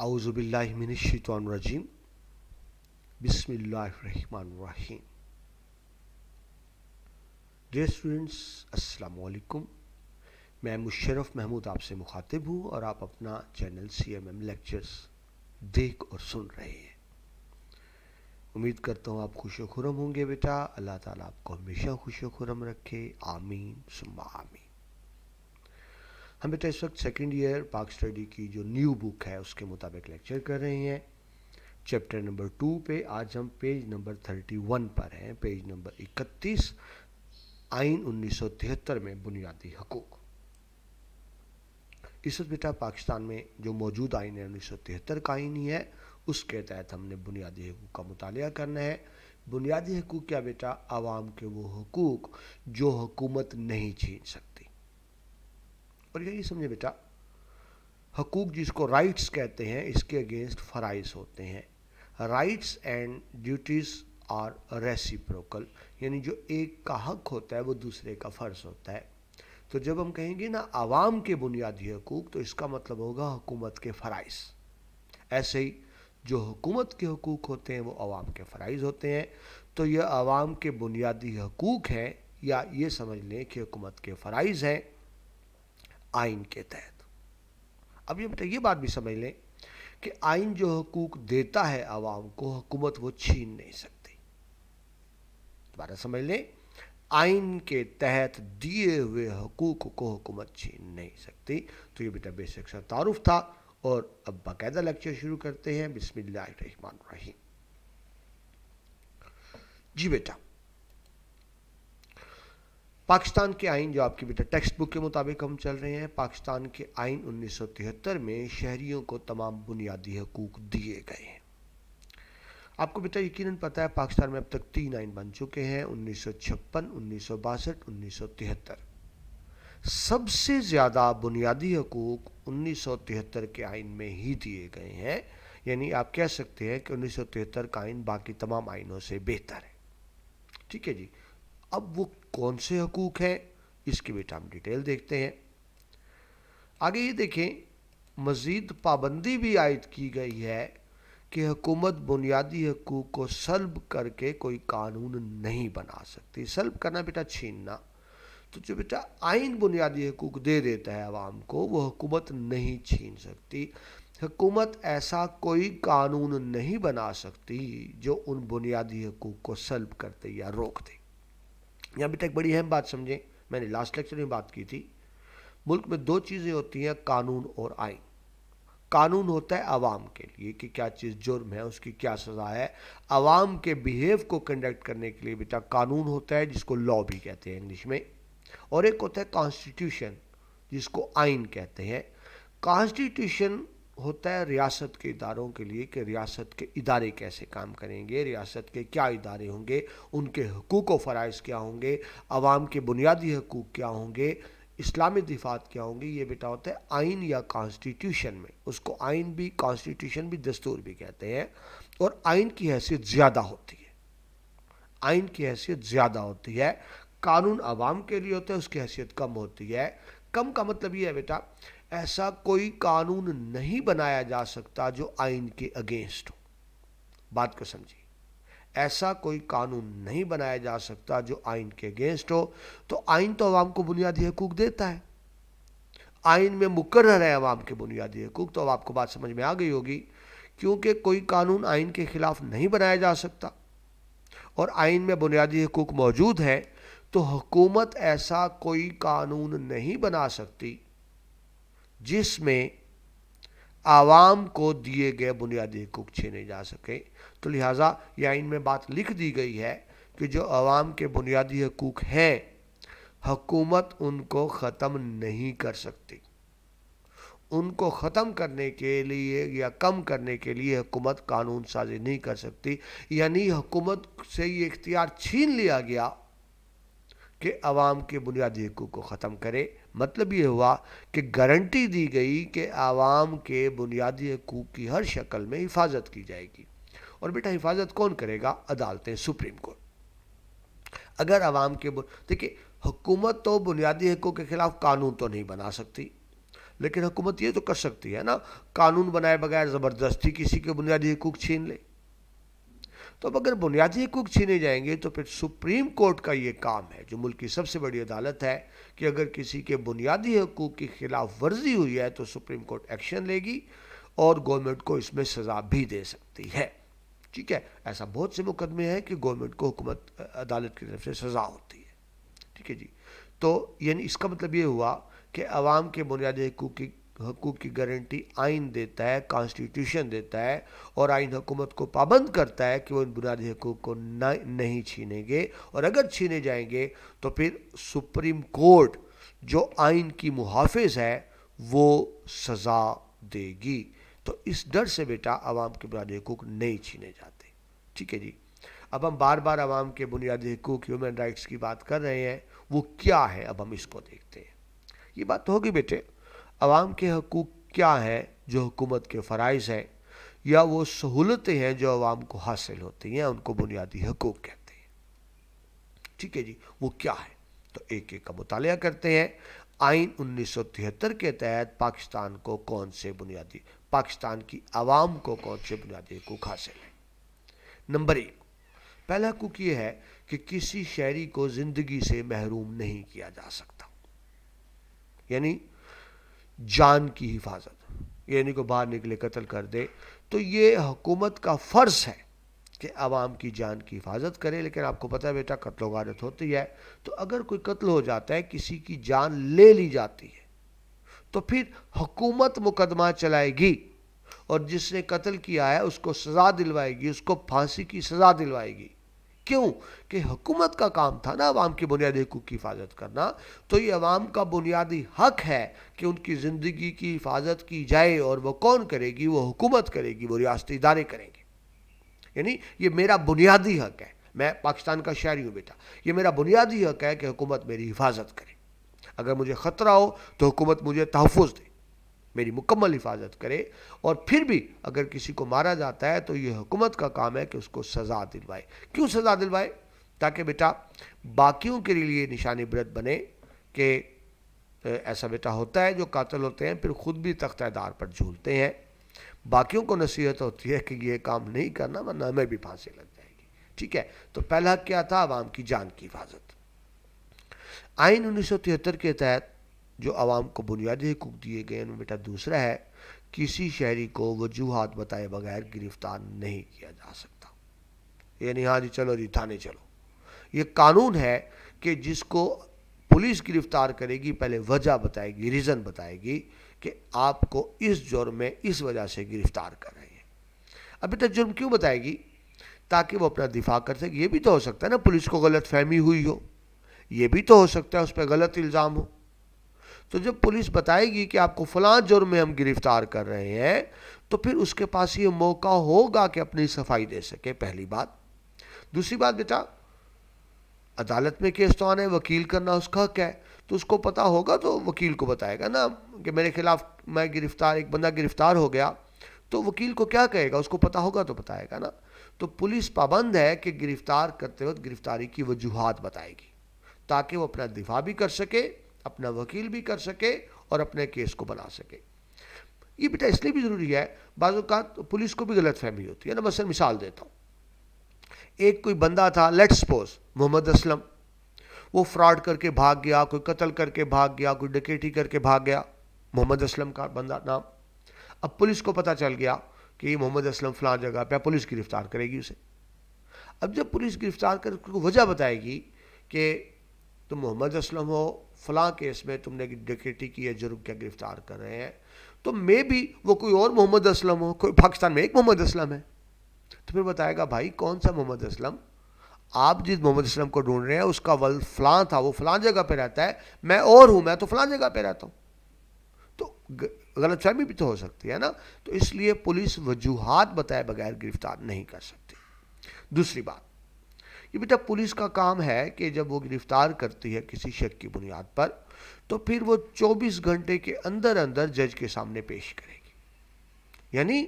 आउज़बिल्लिमिनशानरजीम बिसमीम dear students अस्सलाम वालेकुम मैं मुशरफ महमूद आपसे मुखातिब हूँ और आप अपना channel C M M lectures देख और सुन रहे हैं उम्मीद करता हूँ आप खुश खुरम होंगे बेटा अल्लाह ताला आपको हमेशा खुश खुरम रखे आमीन सुम्मा आमीन हम बेटा इस वक्त सेकेंड ईयर पाक स्टडी की जो न्यू बुक है उसके मुताबिक लेक्चर कर रहे हैं चैप्टर नंबर टू पे आज हम पेज नंबर थर्टी वन पर हैं पेज नंबर इकतीस आइन उन्नीस सौ तिहत्तर में बुनियादी हकूक़ इस वक्त बेटा पाकिस्तान में जो मौजूद आइन है उन्नीस सौ तिहत्तर का आइन ही है उसके तहत हमने बुनियादी हकूक़ का मुताल करना है बुनियादी हकूक़ क्या बेटा आवाम के वो हकूक़ जो हुकूमत नहीं छीन सकती और यही समझे बेटा हकूक जिसको राइट्स कहते हैं इसके अगेंस्ट फ़राइज होते हैं rights and duties are reciprocal यानी जो एक का हक होता है वो दूसरे का फ़र्ज़ होता है तो जब हम कहेंगे ना आवाम के बुनियादी हकूक तो इसका मतलब होगा हुकूमत के फ़राइज ऐसे ही जो हुकूमत के हकूक होते हैं वो आवाम के फ़राइज होते हैं तो यह आवाम के बुनियादी हकूक हैं या ये समझ लें कि हुकूमत के फ़राइज़ हैं आइन के तहत अब ये बताइए बात भी समझ लें कि आइन जो हकूक देता है आवाम को हुकूमत वो छीन नहीं सकती दोबारा समझ लें आइन के तहत दिए हुए हकूक को हुकूमत छीन नहीं सकती तो ये बेटा बेसिक सा तारुफ था और अब बाकायदा लेक्चर शुरू करते हैं बिस्मिल्लाह रहीम जी बेटा पाकिस्तान के आइन जो आपकी बेटा टेक्स्ट बुक के मुताबिक हम चल रहे हैं पाकिस्तान के आइन 1973 में शहरियों को तमाम बुनियादी हकूक दिए गए हैं आपको बेटा यकीनन पता है पाकिस्तान में अब तक तीन आइन बन चुके हैं उन्नीस सौ छप्पन उन्नीस सौ बासठ उन्नीस सौ तिहत्तर सबसे ज़्यादा बुनियादी हकूक उन्नीस सौ तिहत्तर के आइन में ही दिए गए हैं यानी आप कह सकते हैं कि उन्नीस सौ तिहत्तर का आइन बाकी तमाम आइनों से बेहतर है ठीक है जी अब वो कौन से हकूक़ हैं इसकी बेटा हम डिटेल देखते हैं आगे ये देखें मज़ीद पाबंदी भी आयद की गई है कि हकूमत बुनियादी हकूक़ को सलब करके कोई कानून नहीं बना सकती सलब करना बेटा छीनना तो जो बेटा आइन बुनियादी हकूक़ दे देता है आवाम को वो हकूमत नहीं छीन सकती हुकूमत ऐसा कोई कानून नहीं बना सकती जो उन बुनियादी हकूक़ को सलब करते या रोक दे यहाँ अभी तक बड़ी अहम बात समझें मैंने लास्ट लेक्चर में बात की थी मुल्क में दो चीज़ें होती हैं कानून और आइन कानून होता है आवाम के लिए कि क्या चीज़ जुर्म है उसकी क्या सज़ा है आवाम के बिहेव को कंडक्ट करने के लिए बेटा कानून होता है जिसको लॉ भी कहते हैं इंग्लिश में और एक होता है कॉन्स्टिट्यूशन जिसको आइन कहते हैं कॉन्स्टिट्यूशन होता है रियासत के इदारों के लिए कि रियासत के इदारे कैसे काम करेंगे रियासत के क्या इदारे होंगे उनके हकूक़ व फ़रज़ क्या होंगे आवाम के बुनियादी हकूक़ क्या होंगे इस्लामी दिफात क्या होंगे ये बेटा होता है आइन या कॉन्स्टिट्यूशन में उसको आइन भी कॉन्स्टिट्यूशन भी दस्तूर भी कहते हैं और आइन की हैसियत ज़्यादा होती है आइन की हैसियत ज़्यादा होती है कानून आवाम के लिए होता है उसकी हैसियत कम होती है कम का मतलब ये है बेटा ऐसा कोई कानून नहीं बनाया जा सकता जो आइन के अगेंस्ट हो बात को समझिए ऐसा कोई कानून नहीं बनाया जा सकता जो आइन के अगेंस्ट हो तो आइन तो अवाम को बुनियादी हकूक देता है आइन में मुकर है अवाम के बुनियादी हकूक तो अब आपको बात समझ में आ गई होगी क्योंकि कोई कानून आइन के ख़िलाफ़ नहीं बनाया जा सकता और आइन में बुनियादी हकूक मौजूद है तो हुकूमत ऐसा कोई कानून नहीं बना सकती जिसमें आवाम को दिए गए बुनियादी हकूक छीने जा सके तो लिहाजा यह में बात लिख दी गई है कि जो आवाम के बुनियादी हकूक हैं हकूमत उनको ख़त्म नहीं कर सकती उनको ख़त्म करने के लिए या कम करने के लिए हुकूमत कानून साजी नहीं कर सकती यानी हुकूमत से ये इख्तियार छीन लिया गया कि आवाम के बुनियादी हकूक को ख़त्म करे मतलब ये हुआ कि गारंटी दी गई कि आवाम के बुनियादी हकूक़ की हर शक्ल में हिफाजत की जाएगी और बेटा हिफाजत कौन करेगा अदालतें सुप्रीम कोर्ट अगर आवाम के देखिए हुकूमत तो बुनियादी हकों के ख़िलाफ़ कानून तो नहीं बना सकती लेकिन हुकूमत ये तो कर सकती है ना कानून बनाए बगैर ज़बरदस्ती किसी के बुनियादी हकूक़ छीन ले तो अब अगर बुनियादी हकूक छीने जाएंगे तो फिर सुप्रीम कोर्ट का ये काम है जो मुल्क की सबसे बड़ी अदालत है कि अगर किसी के बुनियादी हकूक की खिलाफ वर्जी हुई है तो सुप्रीम कोर्ट एक्शन लेगी और गवर्नमेंट को इसमें सज़ा भी दे सकती है ठीक है ऐसा बहुत से मुकदमे हैं कि गवर्नमेंट को हुकूमत अदालत की तरफ से सज़ा होती है ठीक है जी तो यानी इसका मतलब ये हुआ कि आवाम के बुनियादी हकूक की हकूक़ की गारंटी आइन देता है कॉन्स्टिट्यूशन देता है और आइन हुकूमत को पाबंद करता है कि वो इन बुनियादी हकूक़ को नहीं छीनेंगे और अगर छीने जाएंगे तो फिर सुप्रीम कोर्ट जो आइन की मुहाफ़ है वो सज़ा देगी तो इस डर से बेटा आवाम के बुनियादी हकूक़ नहीं छीने जाते ठीक है जी अब हम बार बार आवाम के बुनियादी हकूक़ ह्यूमन राइट्स की बात कर रहे हैं वो क्या है अब हम इसको देखते हैं ये बात तो होगी बेटे आवाम के हकूक़ क्या हैं जो हुकूमत के फ़रज़ हैं या वो सहूलतें हैं जो आवाम को हासिल होती हैं उनको बुनियादी हकूक़ कहते हैं ठीक है जी वो क्या है तो एक एक का मुताल करते हैं आइन उन्नीस सौ तिहत्तर के तहत पाकिस्तान को कौन से बुनियादी पाकिस्तान की आवाम को कौन से बुनियादी हकूक हासिल हैं नंबर एक पहला हकूक ये है कि किसी शहरी को ज़िंदगी से महरूम नहीं किया जा सकता यानी जान की हिफाजत यानी को बाहर निकले कत्ल कर दे तो ये हुकूमत का फ़र्ज़ है कि आवाम की जान की हिफाजत करे लेकिन आपको पता है बेटा कत्लो गारत होती है तो अगर कोई कत्ल हो जाता है किसी की जान ले ली जाती है तो फिर हुकूमत मुकदमा चलाएगी और जिसने कत्ल किया है उसको सज़ा दिलवाएगी उसको फांसी की सज़ा दिलवाएगी क्यों कि हुकूमत का काम था ना आवाम के बुनियादी हकूक़ की हिफाजत करना तो ये आवाम का बुनियादी हक है कि उनकी ज़िंदगी की हिफाजत की जाए और वह कौन करेगी वो हुकूमत करेगी वो रियासती इदारे करेंगे यानी ये मेरा बुनियादी हक है मैं पाकिस्तान का शहरी हूँ बेटा ये मेरा बुनियादी हक है कि हुकूमत मेरी हिफाजत करे अगर मुझे ख़तरा हो तो हुकूमत मुझे तहफ़ दे मेरी मुकम्मल हिफाजत करे और फिर भी अगर किसी को मारा जाता है तो यह हुकूमत का काम है कि उसको सज़ा दिलवाए क्यों सज़ा दिलवाए ताकि बेटा बाकियों के लिए निशान इबरत बने कि ऐसा बेटा होता है जो कातल होते हैं फिर ख़ुद भी तख्तादार पर झूलते हैं बाकियों को नसीहत होती है कि यह काम नहीं करना वरना हमें भी फांसी लग जाएगी ठीक है तो पहला क्या था आवाम की जान की हिफाजत आइन उन्नीस के तहत जो आवाम को बुनियादी हकूक दिए गए उनमें बेटा दूसरा है किसी शहरी को वजूहत बताए बगैर गिरफ्तार नहीं किया जा सकता यानी हाँ जी चलो जी थाने चलो ये कानून है कि जिसको पुलिस गिरफ्तार करेगी पहले वजह बताएगी रीज़न बताएगी कि आपको इस जुर्म में इस वजह से गिरफ्तार कर रही है अभी तक जुर्म क्यों बताएगी ताकि वो अपना दिफा कर सके ये भी तो हो सकता है ना पुलिस को गलत फहमी हुई हो ये भी तो हो सकता है उस पर गलत इल्ज़ाम हो तो जब पुलिस बताएगी कि आपको फलां जुर्म में हम गिरफ्तार कर रहे हैं तो फिर उसके पास ये मौका होगा कि अपनी सफाई दे सके पहली बात दूसरी बात बेटा अदालत में केस तो आना है वकील करना उसका हक है तो उसको पता होगा तो वकील को बताएगा ना कि मेरे खिलाफ मैं गिरफ्तार एक बंदा गिरफ्तार हो गया तो वकील को क्या कहेगा उसको पता होगा तो बताएगा ना तो पुलिस पाबंद है कि गिरफ्तार करते वक्त गिरफ्तारी की वजूहत बताएगी ताकि वो अपना दिफा भी कर सके अपना वकील भी कर सके और अपने केस को बना सके ये बेटा इसलिए भी ज़रूरी है बाज़ात पुलिस को भी गलत फहमी होती है ना मसलन मिसाल देता हूँ एक कोई बंदा था लेट्स सपोज मोहम्मद असलम वो फ्रॉड करके भाग गया कोई कत्ल करके भाग गया कोई डकेटी करके भाग गया मोहम्मद असलम का बंदा नाम अब पुलिस को पता चल गया कि मोहम्मद असलम फलां जगह पर पुलिस गिरफ्तार करेगी उसे अब जब पुलिस गिरफ्तार कर उसको वजह बताएगी कि तुम मोहम्मद असलम हो फला केस में तुमने डिक्रेटी की है जुर्म क्या गिरफ्तार कर रहे हैं तो मे भी वो कोई और मोहम्मद असलम हो कोई पाकिस्तान में एक मोहम्मद असलम है तो फिर बताएगा भाई कौन सा मोहम्मद असलम आप जिस मोहम्मद असलम को ढूंढ रहे हैं उसका वल फलां था वो फलां जगह पे रहता है मैं और हूँ मैं तो फलां जगह पे रहता हूँ तो गलत फहमी भी तो हो सकती है ना तो इसलिए पुलिस वजूहत बताए बगैर गिरफ्तार नहीं कर सकती दूसरी बात ये बेटा पुलिस का काम है कि जब वो गिरफ्तार करती है किसी शक की बुनियाद पर तो फिर वो 24 घंटे के अंदर अंदर जज के सामने पेश करेगी यानी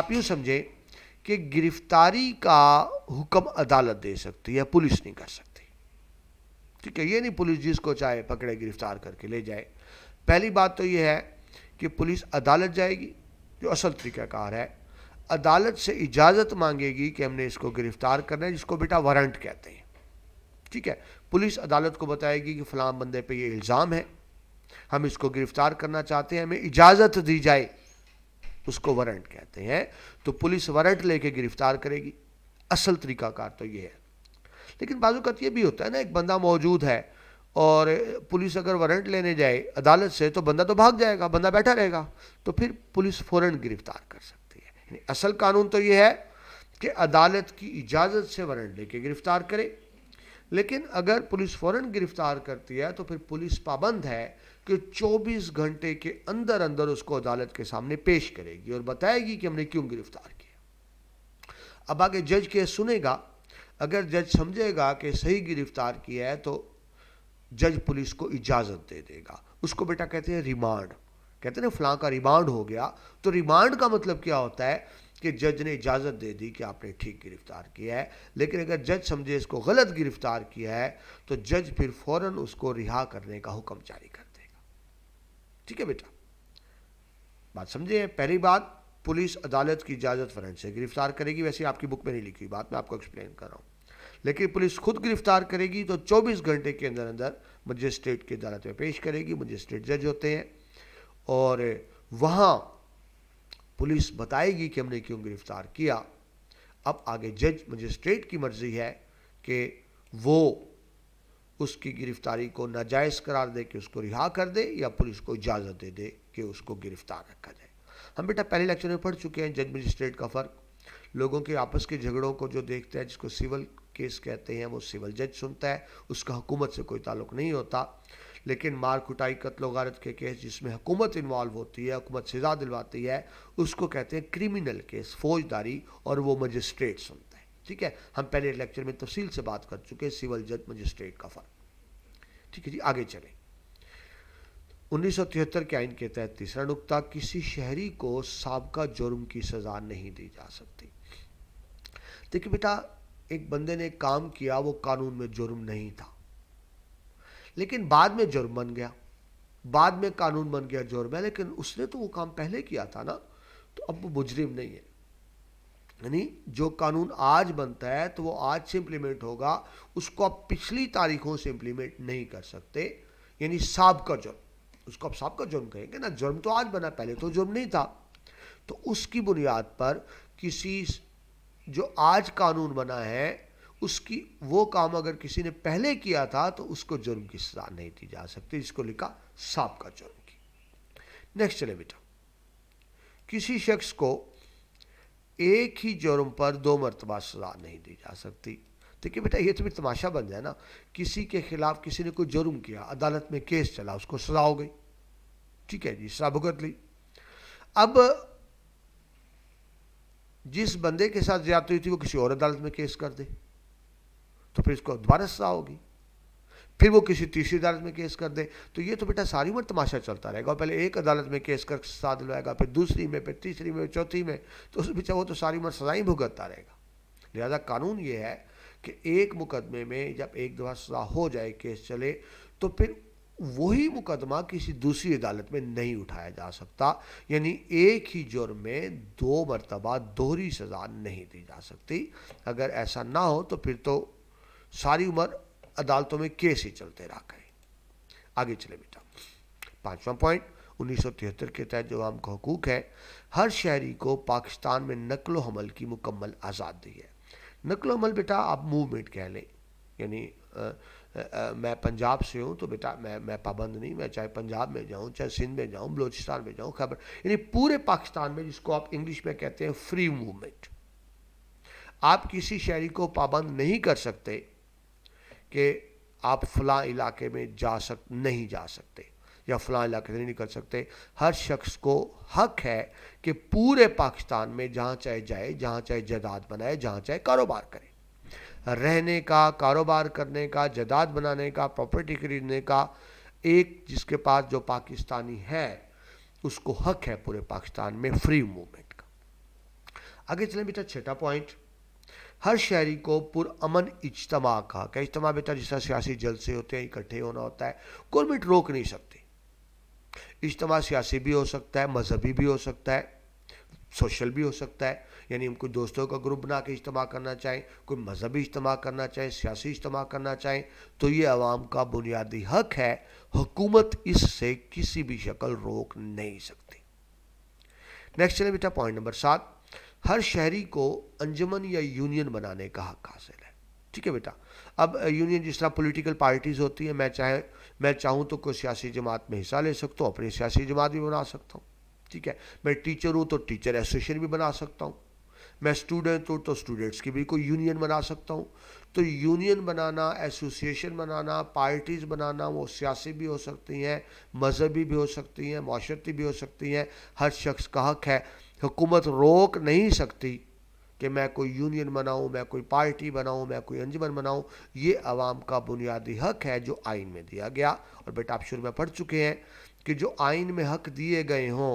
आप यूँ समझें कि गिरफ्तारी का हुक्म अदालत दे सकती है पुलिस नहीं कर सकती ठीक है ये नहीं पुलिस जिसको चाहे पकड़े गिरफ्तार करके ले जाए पहली बात तो ये है कि पुलिस अदालत जाएगी जो असल तरीक़ाकार है अदालत से इजाज़त मांगेगी कि हमने इसको गिरफ्तार करना है जिसको बेटा वारंट कहते हैं ठीक है पुलिस अदालत को बताएगी कि फलाम बंदे पे ये इल्ज़ाम है हम इसको गिरफ्तार करना चाहते हैं हमें इजाज़त दी जाए उसको वारंट कहते हैं तो पुलिस वारंट लेके गिरफ्तार करेगी असल तरीकाकार तो ये है लेकिन बाजूकत ये भी होता है ना एक बंदा मौजूद है और पुलिस अगर वारंट लेने जाए अदालत से तो बंदा तो भाग जाएगा बंदा बैठा रहेगा तो फिर पुलिस फ़ौरन गिरफ्तार कर सकती असल कानून तो ये है कि अदालत की इजाज़त से वारंट लेके गिरफ़्तार करे लेकिन अगर पुलिस फ़ौरन गिरफ़्तार करती है तो फिर पुलिस पाबंद है कि 24 घंटे के अंदर अंदर उसको अदालत के सामने पेश करेगी और बताएगी कि हमने क्यों गिरफ़्तार किया अब आगे जज के सुनेगा अगर जज समझेगा कि सही गिरफ़्तार किया है तो जज पुलिस को इजाज़त दे देगा उसको बेटा कहते हैं रिमांड कहते ना फलां का रिमांड हो गया तो रिमांड का मतलब क्या होता है कि जज ने इजाज़त दे दी कि आपने ठीक गिरफ्तार किया है लेकिन अगर जज समझे इसको गलत गिरफ्तार किया है तो जज फिर फ़ौर उसको रिहा करने का हुक्म जारी कर देगा ठीक है बेटा बात समझे पहली बात पुलिस अदालत की इजाज़त फ़रन से गिरफ्तार करेगी वैसे आपकी बुक में नहीं लिखी बात मैं आपको एक्सप्लेन कर रहा हूँ लेकिन पुलिस खुद गिरफ्तार करेगी तो 24 घंटे के अंदर अंदर मजिस्ट्रेट की अदालत में पेश करेगी मजिस्ट्रेट जज होते हैं और वहाँ पुलिस बताएगी कि हमने क्यों गिरफ्तार किया अब आगे जज मजिस्ट्रेट की मर्जी है कि वो उसकी गिरफ्तारी को नाजायज़ करार दे कि उसको रिहा कर दे या पुलिस को इजाज़त दे दे कि उसको गिरफ्तार रखा जाए हम बेटा पहले लेक्चर में पढ़ चुके हैं जज मजिस्ट्रेट का फ़र्क लोगों के आपस के झगड़ों को जो देखते हैं जिसको सिविल केस कहते हैं वो सिविल जज सुनता है उसका हुकूमत से कोई ताल्लुक नहीं होता लेकिन मार कुटाई कत्लो गारत के केस जिसमें हुकूमत इन्वॉल्व होती है हुकूमत सज़ा दिलवाती है उसको कहते हैं क्रिमिनल केस फौजदारी और वो मजिस्ट्रेट सुनते हैं ठीक है हम पहले लेक्चर में तफसील से बात कर चुके हैं सिविल जज मजिस्ट्रेट का फ़र्क ठीक है जी आगे चले उन्नीस सौ तिहत्तर के आइन के तहत तीसरा नुकता किसी शहरी को सबका जुर्म की सज़ा नहीं दी जा सकती देखिए बेटा एक बंदे ने काम किया वो कानून में जुर्म नहीं था लेकिन बाद में जुर्म बन गया बाद में कानून बन गया जुर्म है लेकिन उसने तो वो काम पहले किया था ना तो अब वो मुजरिम नहीं है यानी जो कानून आज बनता है तो वो आज से इम्प्लीमेंट होगा उसको आप पिछली तारीखों से इम्प्लीमेंट नहीं कर सकते यानी सबका जुर्म उसको आप सबका जुर्म कहेंगे ना जुर्म तो आज बना पहले तो जुर्म नहीं था तो उसकी बुनियाद पर किसी जो आज कानून बना है उसकी वो काम अगर किसी ने पहले किया था तो उसको जुर्म की सजा नहीं दी जा सकती इसको लिखा सांप का जुर्म की नेक्स्ट चले बेटा किसी शख्स को एक ही जुर्म पर दो मरतबा सजा नहीं दी जा सकती देखिए बेटा ये तो भी तमाशा बन जाए ना किसी के खिलाफ किसी ने कोई जुर्म किया अदालत में केस चला उसको सजा हो गई ठीक है जी सजा भुगत ली अब जिस बंदे के साथ ज्यादा हुई थी वो किसी और अदालत में केस कर दे तो फिर इसको दोबारा सजा होगी फिर वो किसी तीसरी अदालत में केस कर दे तो ये तो बेटा सारी उम्र तमाशा चलता रहेगा पहले एक अदालत में केस कर सजा दिलवाएगा फिर दूसरी में फिर तीसरी में चौथी में तो उस बेचा वो तो सारी उम्र सजाएं भुगतता रहेगा लिहाजा कानून ये है कि एक मुकदमे में जब एक दफ़ा सजा हो जाए केस चले तो फिर वही मुकदमा किसी दूसरी अदालत में नहीं उठाया जा सकता यानी एक ही जुर्म में दो मरतबा दोहरी सज़ा नहीं दी जा सकती अगर ऐसा ना हो तो फिर तो सारी उम्र अदालतों में केस ही चलते रह गए आगे चले बेटा पांचवा पॉइंट 1973 के तहत जो आम का हकूक है हर शहरी को पाकिस्तान में नकलो हमल की मुकम्मल आज़ादी है नकलो हमल बेटा आप मूवमेंट कह लें यानी मैं पंजाब से हूँ तो बेटा मैं मैं पाबंद नहीं मैं चाहे पंजाब में जाऊँ चाहे सिंध में जाऊँ बलोचिस्तान में जाऊँ खबर यानी पूरे पाकिस्तान में जिसको आप इंग्लिश में कहते हैं फ्री मूवमेंट आप किसी शहरी को पाबंद नहीं कर सकते कि आप फलां इलाके में जा सक नहीं जा सकते या फलां इलाके से नहीं कर सकते हर शख्स को हक है कि पूरे पाकिस्तान में जहाँ चाहे जाए जहाँ चाहे जदाद बनाए जहाँ चाहे कारोबार करे रहने का कारोबार करने का जदाद बनाने का प्रॉपर्टी खरीदने का एक जिसके पास जो पाकिस्तानी है उसको हक है पूरे पाकिस्तान में फ्री मूवमेंट का आगे चलें बेटा छठा पॉइंट हर शहरी को पुरमन इजतमा का क्या इज्तम बेहतर जिस तरह सियासी जलसे होते हैं इकट्ठे होना होता है गवर्नमेंट रोक नहीं सकती इज्तम सियासी भी हो सकता है मजहबी भी हो सकता है सोशल भी हो सकता है यानी हम कोई दोस्तों का ग्रुप बना के इज्तम करना चाहें कोई मजहबी इज्तम करना चाहें सियासी इज्तम करना चाहें तो ये आवाम का बुनियादी हक है हुकूमत इससे किसी भी शक्ल रोक नहीं सकती नेक्स्ट चले बेटा पॉइंट नंबर सात हर शहरी को अंजमन या यूनियन बनाने का हक हासिल है ठीक है बेटा अब यूनियन जिस तरह पॉलिटिकल पार्टीज़ होती है मैं चाहे मैं चाहूँ तो कोई सियासी जमात में हिस्सा ले सकता हूँ अपनी सियासी जमात भी बना सकता हूँ ठीक है मैं टीचर हूँ तो टीचर एसोसिएशन भी बना सकता हूँ मैं स्टूडेंट हूँ तो स्टूडेंट्स की भी कोई यूनियन बना सकता हूँ तो यूनियन बनाना एसोसिएशन बनाना पार्टीज़ बनाना वो सियासी भी हो सकती हैं मजहबी भी हो सकती हैं माशरती भी हो सकती हैं हर शख्स का हक है हुकूमत रोक नहीं सकती कि मैं कोई यूनियन बनाऊं मैं कोई पार्टी बनाऊं मैं कोई अंजमन बनाऊं ये आवाम का बुनियादी हक है जो आइन में दिया गया और बेटा आप शुरू में पढ़ चुके हैं कि जो आइन में हक दिए गए हों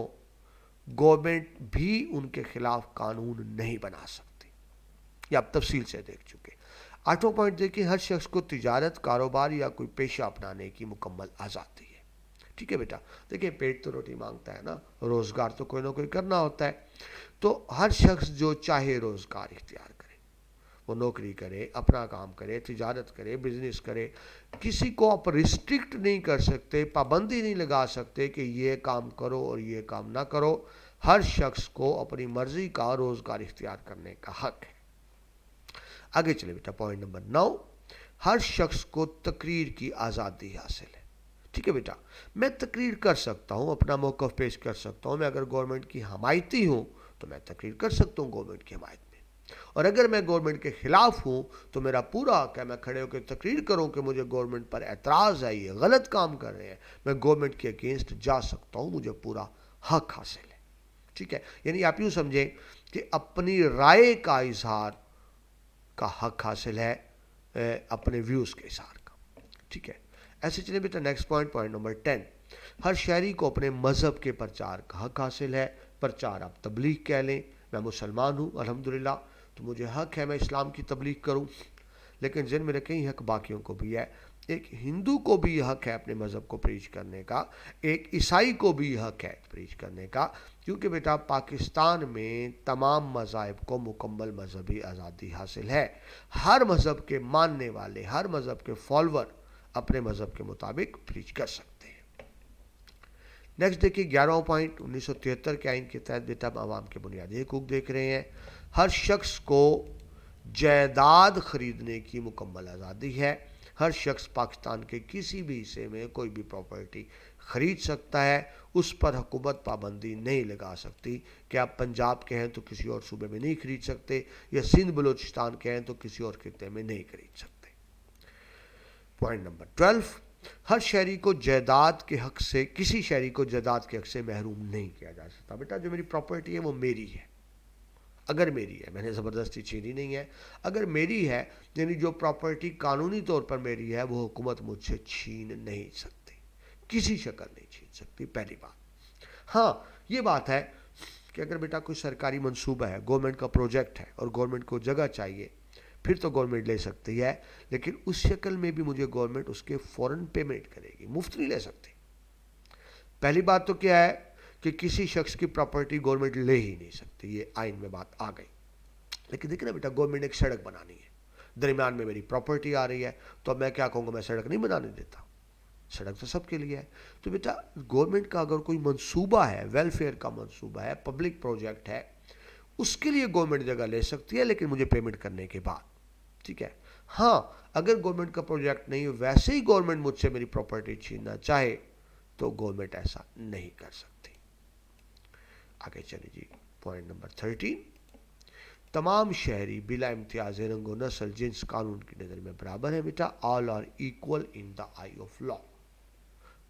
गवर्नमेंट भी उनके खिलाफ कानून नहीं बना सकती ये आप तफसील से देख चुके आठवां पॉइंट देखिए हर शख्स को तजारत कारोबार या कोई पेशा अपनाने की मुकम्मल आज़ादी ठीक है बेटा देखिए पेट तो रोटी मांगता है ना रोजगार तो कोई ना कोई करना होता है तो हर शख्स जो चाहे रोजगार इख्तियार करे वो नौकरी करे अपना काम करे तजारत करे बिजनेस करे किसी को आप रिस्ट्रिक्ट नहीं कर सकते पाबंदी नहीं लगा सकते कि ये काम करो और ये काम ना करो हर शख्स को अपनी मर्जी का रोजगार इख्तियार करने का हक है आगे चले बेटा पॉइंट नंबर नौ हर शख्स को तकरीर की आज़ादी हासिल है ठीक है बेटा मैं तकरीर कर सकता हूँ अपना मौकफ पेश कर सकता हूँ मैं अगर गवर्नमेंट की हमायती हूँ तो मैं तकरीर कर सकता हूँ गवर्नमेंट की हमायत में और अगर मैं गवर्नमेंट के ख़िलाफ़ हूँ तो मेरा पूरा हक है मैं खड़े होकर तकरीर करूँ कि मुझे गवर्नमेंट पर एतराज़ है ये गलत काम कर रहे हैं मैं गवर्नमेंट के अगेंस्ट जा सकता हूँ मुझे पूरा हक हासिल है ठीक है यानी आप यूँ समझें कि अपनी राय का इजहार का हक हासिल है अपने व्यूज़ के इजहार का ठीक है ऐसे चले बेटा next point point number ten हर शहरी को अपने मज़हब के प्रचार का हक हासिल है प्रचार आप तबलीग कह लें मैं मुसलमान हूँ अलहमदिल्ला तो मुझे हक है मैं इस्लाम की तबलीग करूँ लेकिन जिन में कई हक बाकियों को भी है एक हिंदू को भी हक है अपने मज़हब को प्रेज करने का एक ईसाई को भी हक है प्रेज करने का क्योंकि बेटा पाकिस्तान में तमाम मज़ाहब को मुकम्मल मजहबी आज़ादी हासिल है हर मज़हब के मानने वाले हर मज़हब के फॉलोअर अपने मज़हब के मुताबिक फ्रीज कर सकते हैं नेक्स्ट देखिए ग्यारहवा पॉइंट उन्नीस सौ तिहत्तर के आइन के तहत बेतब आवाम के बुनियादी हकूक देख रहे हैं हर शख्स को जायदाद खरीदने की मुकम्मल आज़ादी है हर शख्स पाकिस्तान के किसी भी हिस्से में कोई भी प्रॉपर्टी ख़रीद सकता है उस पर हुकूमत पाबंदी नहीं लगा सकती क्या आप पंजाब के हैं तो किसी और सूबे में नहीं खरीद सकते या सिंध बलूचिस्तान के हैं तो किसी और खत्े में नहीं खरीद सकते पॉइंट नंबर ट्वेल्व हर शहरी को जायदाद के हक से किसी शहरी को जायदाद के हक से महरूम नहीं किया जा सकता बेटा जो मेरी प्रॉपर्टी है वो मेरी है अगर मेरी है मैंने ज़बरदस्ती छीनी नहीं है अगर मेरी है यानी जो प्रॉपर्टी कानूनी तौर पर मेरी है वो हुकूमत मुझसे छीन नहीं सकती किसी शक्ल नहीं छीन सकती पहली बात हाँ ये बात है कि अगर बेटा कोई सरकारी मनसूबा है गवर्नमेंट का प्रोजेक्ट है और गवर्नमेंट को जगह चाहिए फिर तो गवर्नमेंट ले सकती है लेकिन उस शक्ल में भी मुझे गवर्नमेंट उसके फ़ौरन पेमेंट करेगी मुफ्त नहीं ले सकती पहली बात तो क्या है कि किसी शख्स की प्रॉपर्टी गवर्नमेंट ले ही नहीं सकती ये आइन में बात आ गई लेकिन देखिए ना बेटा गवर्नमेंट ने एक सड़क बनानी है दरमियान में मेरी प्रॉपर्टी आ रही है तो अब मैं क्या कहूँगा मैं सड़क नहीं बनाने देता सड़क तो सबके लिए है तो बेटा गवर्नमेंट का अगर कोई मंसूबा है वेलफेयर का मंसूबा है पब्लिक प्रोजेक्ट है उसके लिए गवर्नमेंट जगह ले सकती है लेकिन मुझे पेमेंट करने के बाद ठीक है हाँ अगर गवर्नमेंट का प्रोजेक्ट नहीं वैसे ही गवर्नमेंट मुझसे मेरी प्रॉपर्टी छीनना चाहे तो गवर्नमेंट ऐसा नहीं कर सकती आगे चले जी पॉइंट नंबर थर्टीन तमाम शहरी बिला इम्तियाज रंगो नस्ल जिन्स कानून की नज़र में बराबर है बेटा all are equal in the eye of law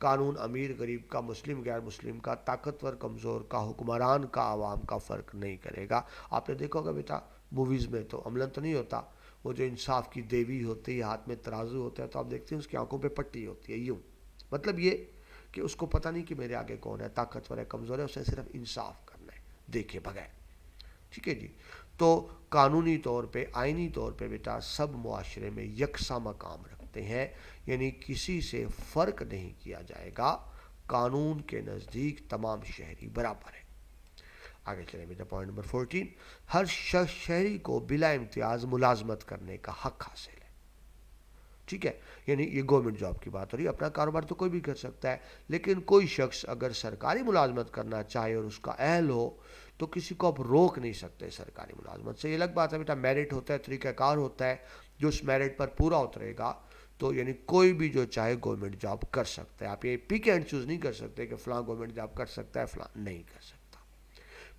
कानून अमीर गरीब का मुस्लिम गैर मुस्लिम का ताकतवर कमज़ोर का हुक्मरान का आवाम का फ़र्क नहीं करेगा आपने देखोगे बेटा मूवीज़ में तो अमलन तो नहीं होता वो जो इंसाफ की देवी होती है हाथ में तराजू होता है तो आप देखते हैं उसकी आंखों पे पट्टी होती है यूं मतलब ये कि उसको पता नहीं कि मेरे आगे कौन है ताकतवर है कमज़ोर है उसे सिर्फ इंसाफ करना है देखे बगैर ठीक है जी तो कानूनी तौर पे आइनी तौर पे बेटा सब मुआरे में यकसा मकाम रखते हैं यानी किसी से फ़र्क नहीं किया जाएगा कानून के नज़दीक तमाम शहरी बराबर है आगे चले बेटा पॉइंट नंबर फोर्टीन हर शख्स शहरी को बिला इम्तियाज मुलाजमत करने का हक हासिल है ठीक है यानी ये गवर्नमेंट जॉब की बात हो रही है अपना कारोबार तो कोई भी कर सकता है लेकिन कोई शख्स अगर सरकारी मुलाजमत करना चाहे और उसका अहल हो तो किसी को आप रोक नहीं सकते सरकारी मुलाजमत से ये अलग बात है बेटा मेरिट होता है तरीक़ाकार होता है जो उस मेरिट पर पूरा उतरेगा तो यानी कोई भी जो चाहे गवर्नमेंट जॉब कर सकता है आप ये पिक एंड चूज़ नहीं कर सकते कि फ़लाँ गवर्नमेंट जॉब कर सकता है फला नहीं कर सकता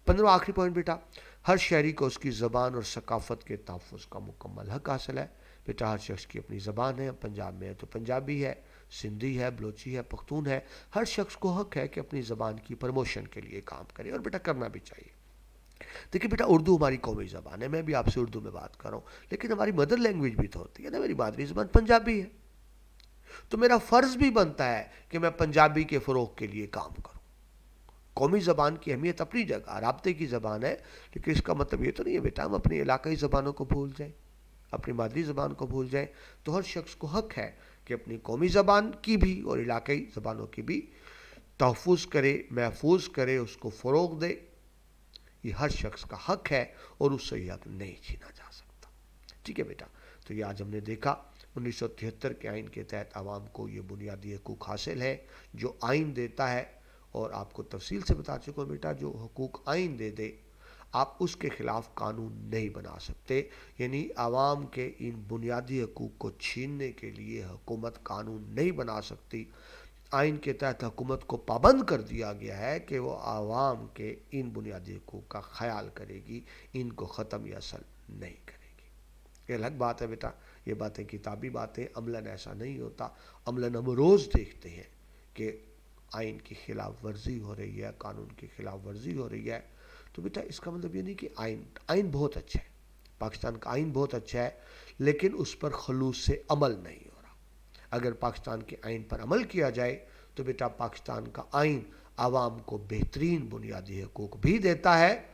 पंद्रह आखिरी पॉइंट बेटा हर शहरी को उसकी ज़बान और सकाफत के तहफ़ का मुकम्मल हक हासिल है बेटा हर शख्स की अपनी ज़बान है पंजाब में है तो पंजाबी है सिंधी है बलोची है पख्तून है हर शख्स को हक है कि अपनी ज़बान की प्रमोशन के लिए काम करे और बेटा करना भी चाहिए देखिए बेटा उर्दू हमारी कौमी ज़बान है मैं भी आपसे उर्दू में बात कर रहा हूँ लेकिन हमारी मदर लैंग्वेज भी तो होती है ना मेरी मादरी ज़बान पंजाबी है तो मेरा फ़र्ज़ भी बनता है कि मैं पंजाबी के फ़रोग के लिए काम करूँ कौमी ज़बान की अहमियत अपनी जगह रबते की ज़बान है लेकिन इसका मतलब ये तो नहीं है बेटा हम अपनी इलाकई ज़बानों को भूल जाएँ अपनी मादरी ज़बान को भूल जाएँ तो हर शख्स को हक है कि अपनी कौमी ज़बान की भी और इलाकई ज़बानों की भी तहफ़ करे महफूज करे उसको फ़रोग दे ये हर शख्स का हक है और उससे यह हक नहीं छीना जा सकता ठीक है बेटा तो ये आज हमने देखा उन्नीस के आइन के तहत आवाम को ये बुनियादी हकूक हासिल है जो आइन देता है और आपको तफसील से बता चुका हूँ बेटा जो हकूक आइन दे दे आप उसके ख़िलाफ़ कानून नहीं बना सकते यानी आवाम के इन बुनियादी हकूक़ को छीनने के लिए हुकूमत कानून नहीं बना सकती आइन के तहत हुकूमत को पाबंद कर दिया गया है कि वो आवाम के इन बुनियादी हकूक़ का ख्याल करेगी इनको ख़त्म या असल नहीं करेगी ये अलग बात है बेटा ये बातें किताबी बातें अमला ऐसा नहीं होता अमला हम रोज़ देखते हैं कि आइन की खिलाफ वर्जी हो रही है कानून की खिलाफ वर्जी हो रही है तो बेटा इसका मतलब ये नहीं कि आइन आइन बहुत अच्छा है पाकिस्तान का आइन बहुत अच्छा है लेकिन उस पर खलूस से अमल नहीं हो रहा अगर पाकिस्तान के आइन पर अमल किया जाए तो बेटा पाकिस्तान का आइन आवाम को बेहतरीन बुनियादी हकूक भी देता है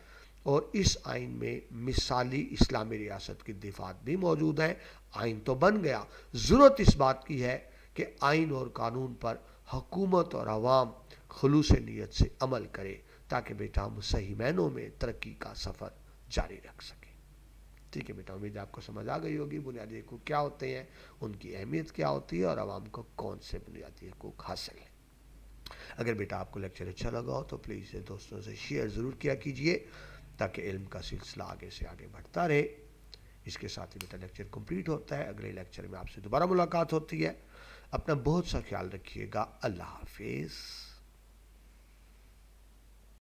और इस आइन में मिसाली इस्लामी रियासत की दिफात भी मौजूद है आइन तो बन गया ज़रूरत इस बात की है कि आइन और कानून पर हकूमत और आवाम खलूस नीयत से अमल करे ताकि बेटा हम सही मैनों में तरक्की का सफ़र जारी रख सकें ठीक है बेटा उम्मीद आपको समझ आ गई होगी बुनियादी हकूक क्या होते हैं उनकी अहमियत क्या होती है और आवाम को कौन से बुनियादी हकूक हासिल हैं अगर बेटा आपको लेक्चर अच्छा लगा हो तो प्लीज़ दोस्तों से शेयर ज़रूर किया कीजिए ताकि इल्म का सिलसिला आगे से आगे बढ़ता रहे इसके साथ ही बेटा लेक्चर कंप्लीट होता है अगले लेक्चर में आपसे दोबारा मुलाकात होती है अपना बहुत सा ख्याल रखिएगा अल्लाह हाफिज़